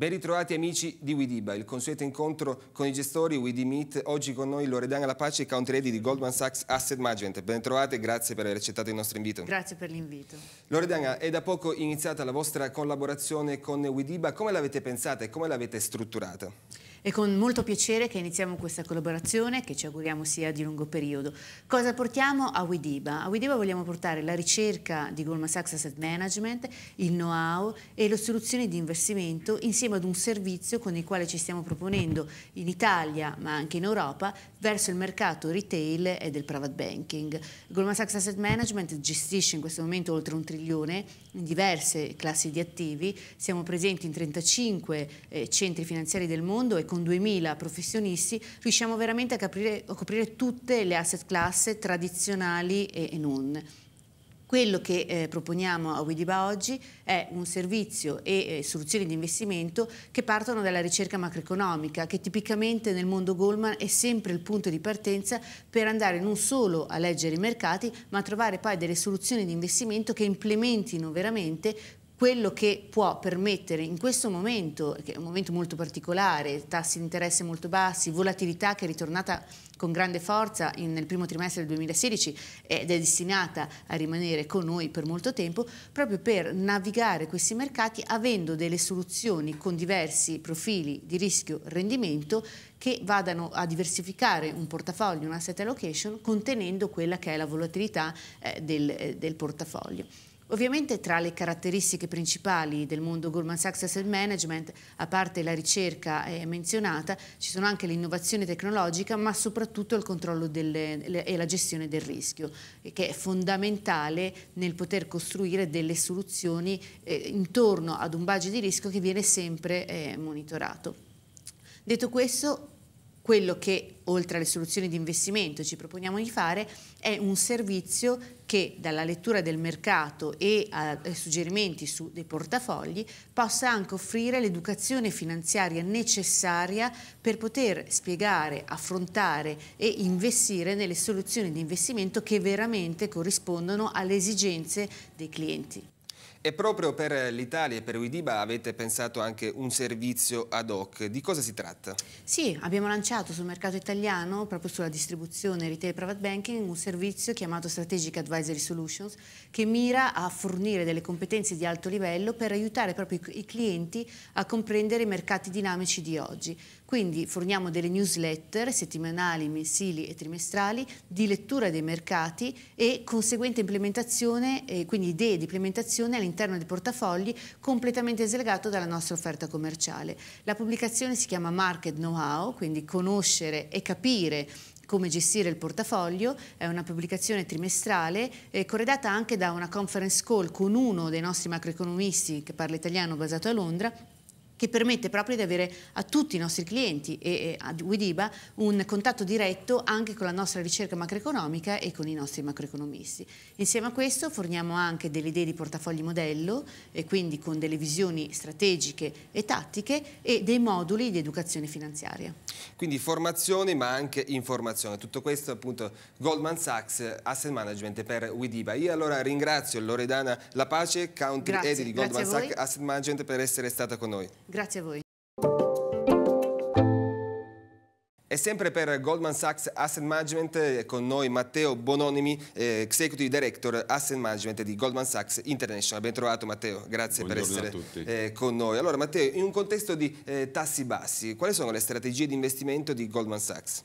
Ben ritrovati amici di Widiba, il consueto incontro con i gestori Widimit. Oggi con noi Loredana La Pace, Country lady di Goldman Sachs Asset Management. Ben trovate, grazie per aver accettato il nostro invito. Grazie per l'invito. Loredana, è da poco iniziata la vostra collaborazione con Widiba. Come l'avete pensata e come l'avete strutturata? È con molto piacere che iniziamo questa collaborazione che ci auguriamo sia di lungo periodo. Cosa portiamo a Widiba? A Widiba vogliamo portare la ricerca di Goldman Sachs Asset Management, il know-how e le soluzioni di investimento insieme ad un servizio con il quale ci stiamo proponendo in Italia ma anche in Europa verso il mercato retail e del private banking. Goldman Sachs Asset Management gestisce in questo momento oltre un trilione in diverse classi di attivi, siamo presenti in 35 eh, centri finanziari del mondo e con 2000 professionisti riusciamo veramente a, capire, a coprire tutte le asset class tradizionali e, e non. Quello che eh, proponiamo a Widiba oggi è un servizio e eh, soluzioni di investimento che partono dalla ricerca macroeconomica, che tipicamente nel mondo Goldman è sempre il punto di partenza per andare non solo a leggere i mercati, ma a trovare poi delle soluzioni di investimento che implementino veramente quello che può permettere in questo momento, che è un momento molto particolare, tassi di interesse molto bassi, volatilità che è ritornata con grande forza in, nel primo trimestre del 2016 ed è destinata a rimanere con noi per molto tempo, proprio per navigare questi mercati avendo delle soluzioni con diversi profili di rischio-rendimento che vadano a diversificare un portafoglio, un asset allocation, contenendo quella che è la volatilità eh, del, eh, del portafoglio. Ovviamente tra le caratteristiche principali del mondo Goldman Sachs Asset Management, a parte la ricerca eh, menzionata, ci sono anche l'innovazione tecnologica, ma soprattutto il controllo delle, le, e la gestione del rischio, eh, che è fondamentale nel poter costruire delle soluzioni eh, intorno ad un budget di rischio che viene sempre eh, monitorato. Detto questo, quello che oltre alle soluzioni di investimento ci proponiamo di fare è un servizio che dalla lettura del mercato e ai eh, suggerimenti su dei portafogli possa anche offrire l'educazione finanziaria necessaria per poter spiegare, affrontare e investire nelle soluzioni di investimento che veramente corrispondono alle esigenze dei clienti. E proprio per l'Italia e per Uidiba avete pensato anche un servizio ad hoc. Di cosa si tratta? Sì, abbiamo lanciato sul mercato italiano, proprio sulla distribuzione retail private banking, un servizio chiamato Strategic Advisory Solutions che mira a fornire delle competenze di alto livello per aiutare proprio i clienti a comprendere i mercati dinamici di oggi. Quindi forniamo delle newsletter settimanali, mensili e trimestrali di lettura dei mercati e conseguente implementazione, quindi idee di implementazione all'interno all'interno dei portafogli completamente slegato dalla nostra offerta commerciale. La pubblicazione si chiama Market Know-how, quindi conoscere e capire come gestire il portafoglio, è una pubblicazione trimestrale eh, corredata anche da una conference call con uno dei nostri macroeconomisti che parla italiano basato a Londra che permette proprio di avere a tutti i nostri clienti e, a Widiba un contatto diretto anche con la nostra ricerca macroeconomica e con i nostri macroeconomisti. Insieme a questo forniamo anche delle idee di portafogli modello e quindi con delle visioni strategiche e tattiche e dei moduli di educazione finanziaria. Quindi formazione ma anche informazione. Tutto questo appunto Goldman Sachs Asset Management per Widiba. Io allora ringrazio Loredana Lapace, Country Grazie. di Goldman Sachs Asset Management per essere stata con noi. Grazie a voi. E sempre per Goldman Sachs Asset Management eh, con noi Matteo Bononimi, eh, Executive Director Asset Management di Goldman Sachs International. Ben trovato Matteo, grazie Buongiorno per essere eh, con noi. Allora Matteo, in un contesto di tassi bassi, quali sono le strategie di investimento di Goldman Sachs?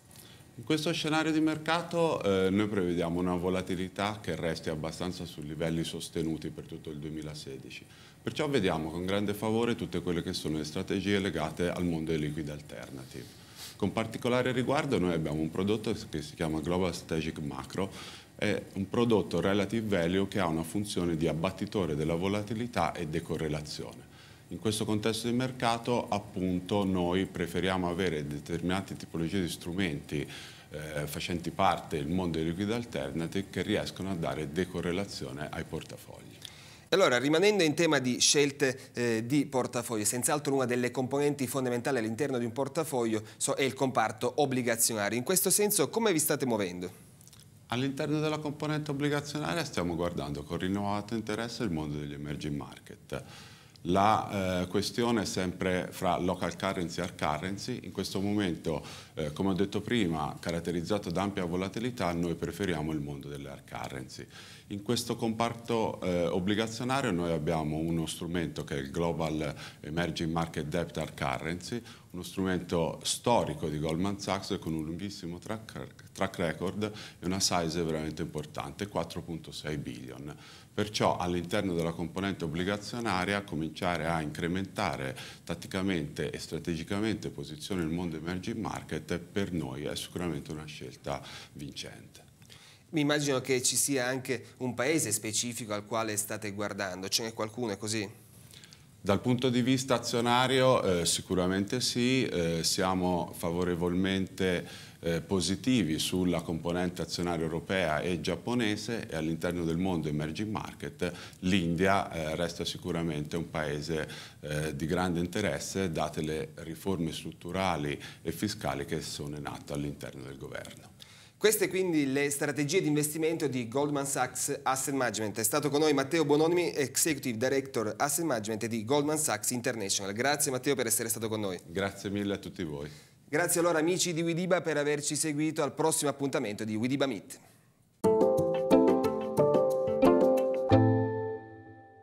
In questo scenario di mercato eh, noi prevediamo una volatilità che resti abbastanza su livelli sostenuti per tutto il 2016. Perciò vediamo con grande favore tutte quelle che sono le strategie legate al mondo dei liquidi alternative. Con particolare riguardo noi abbiamo un prodotto che si chiama Global Strategic Macro, è un prodotto relative value che ha una funzione di abbattitore della volatilità e decorrelazione. In questo contesto di mercato appunto noi preferiamo avere determinate tipologie di strumenti eh, facenti parte del mondo dei liquid alternative che riescono a dare decorrelazione ai portafogli. Allora, rimanendo in tema di scelte eh, di portafoglio, senz'altro una delle componenti fondamentali all'interno di un portafoglio so, è il comparto obbligazionario. In questo senso, come vi state muovendo? All'interno della componente obbligazionaria stiamo guardando con rinnovato interesse il mondo degli emerging market la eh, questione è sempre fra local currency e hard currency, in questo momento, eh, come ho detto prima, caratterizzato da ampia volatilità, noi preferiamo il mondo delle hard currency. In questo comparto eh, obbligazionario noi abbiamo uno strumento che è il Global Emerging Market Debt Hard Currency, uno strumento storico di Goldman Sachs con un lunghissimo track, track record e una size veramente importante, 4.6 billion. Perciò all'interno della componente obbligazionaria cominciare a incrementare tatticamente e strategicamente posizione nel mondo emerging market per noi è sicuramente una scelta vincente. Mi immagino che ci sia anche un paese specifico al quale state guardando, ce n'è qualcuno è così? Dal punto di vista azionario eh, sicuramente sì, eh, siamo favorevolmente eh, positivi sulla componente azionaria europea e giapponese e all'interno del mondo emerging market l'India eh, resta sicuramente un paese eh, di grande interesse date le riforme strutturali e fiscali che sono in atto all'interno del governo. Queste quindi le strategie di investimento di Goldman Sachs Asset Management. È stato con noi Matteo Bononimi, Executive Director Asset Management di Goldman Sachs International. Grazie Matteo per essere stato con noi. Grazie mille a tutti voi. Grazie allora amici di Widiba per averci seguito al prossimo appuntamento di Widiba Meet.